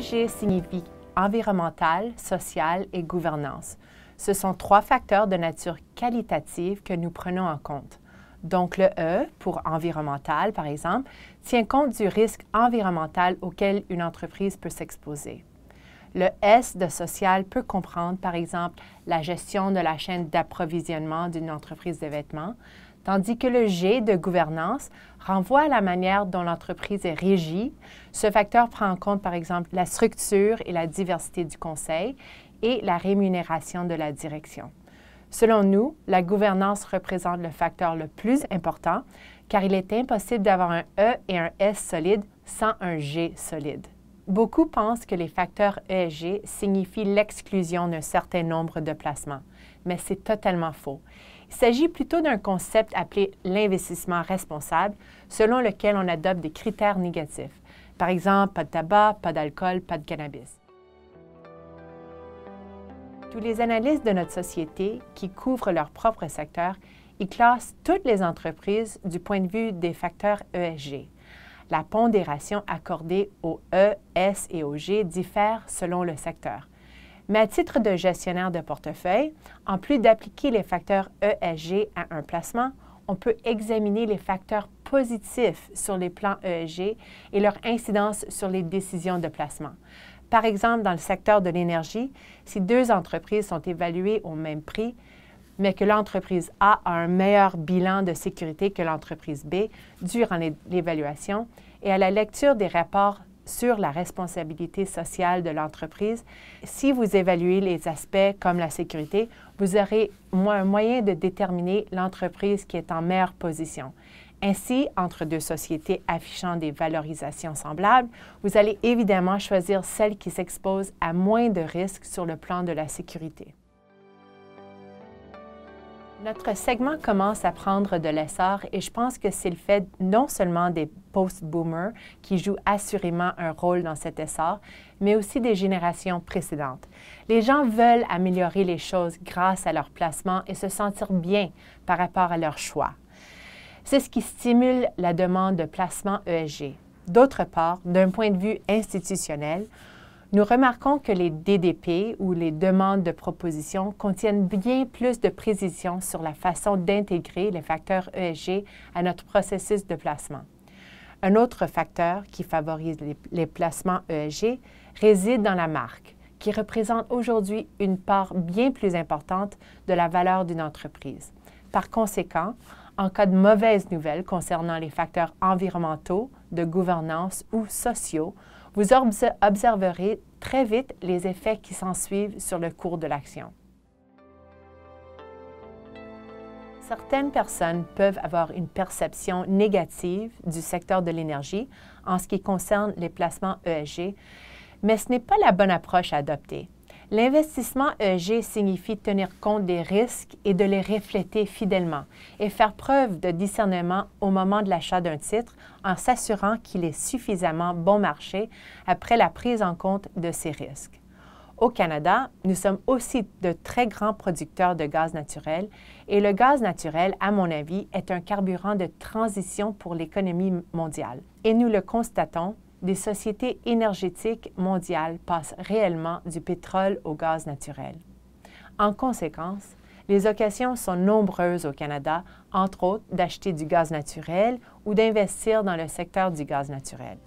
G signifie environnemental, social et gouvernance. Ce sont trois facteurs de nature qualitative que nous prenons en compte. Donc le E pour environnemental, par exemple, tient compte du risque environnemental auquel une entreprise peut s'exposer. Le S de social peut comprendre, par exemple, la gestion de la chaîne d'approvisionnement d'une entreprise de vêtements, tandis que le G de gouvernance renvoie à la manière dont l'entreprise est régie. Ce facteur prend en compte, par exemple, la structure et la diversité du conseil et la rémunération de la direction. Selon nous, la gouvernance représente le facteur le plus important car il est impossible d'avoir un E et un S solide sans un G solide. Beaucoup pensent que les facteurs E » G » signifient l'exclusion d'un certain nombre de placements mais c'est totalement faux. Il s'agit plutôt d'un concept appelé l'investissement responsable, selon lequel on adopte des critères négatifs. Par exemple, pas de tabac, pas d'alcool, pas de cannabis. Tous les analystes de notre société qui couvrent leur propre secteur y classent toutes les entreprises du point de vue des facteurs ESG. La pondération accordée aux E, S et aux G diffère selon le secteur. Mais à titre de gestionnaire de portefeuille, en plus d'appliquer les facteurs ESG à un placement, on peut examiner les facteurs positifs sur les plans ESG et leur incidence sur les décisions de placement. Par exemple, dans le secteur de l'énergie, si deux entreprises sont évaluées au même prix, mais que l'entreprise A a un meilleur bilan de sécurité que l'entreprise B durant l'évaluation et à la lecture des rapports sur la responsabilité sociale de l'entreprise. Si vous évaluez les aspects comme la sécurité, vous aurez un moyen de déterminer l'entreprise qui est en meilleure position. Ainsi, entre deux sociétés affichant des valorisations semblables, vous allez évidemment choisir celle qui s'expose à moins de risques sur le plan de la sécurité. Notre segment commence à prendre de l'essor et je pense que c'est le fait non seulement des post-boomers qui jouent assurément un rôle dans cet essor, mais aussi des générations précédentes. Les gens veulent améliorer les choses grâce à leur placement et se sentir bien par rapport à leurs choix. C'est ce qui stimule la demande de placement ESG. D'autre part, d'un point de vue institutionnel, nous remarquons que les DDP ou les demandes de proposition contiennent bien plus de précisions sur la façon d'intégrer les facteurs ESG à notre processus de placement. Un autre facteur qui favorise les, placements ESG réside dans la marque, qui représente aujourd'hui une part bien plus importante de la valeur d'une entreprise. Par conséquent, en cas de mauvaise nouvelle concernant les facteurs environnementaux, de gouvernance ou sociaux, vous observerez très vite les effets qui s'ensuivent sur le cours de l'action. Certaines personnes peuvent avoir une perception négative du secteur de l'énergie en ce qui concerne les placements ESG, mais ce n'est pas la bonne approche à adopter. L'investissement EG signifie tenir compte des risques et de les refléter fidèlement et faire preuve de discernement au moment de l'achat d'un titre en s'assurant qu'il est suffisamment bon marché après la prise en compte de ces risques. Au Canada, nous sommes aussi de très grands producteurs de gaz naturel et le gaz naturel, à mon avis, est un carburant de transition pour l'économie mondiale. Et nous le constatons des sociétés énergétiques mondiales passent réellement du pétrole au gaz naturel. En conséquence, les occasions sont nombreuses au Canada, entre autres d'acheter du gaz naturel ou d'investir dans le secteur du gaz naturel.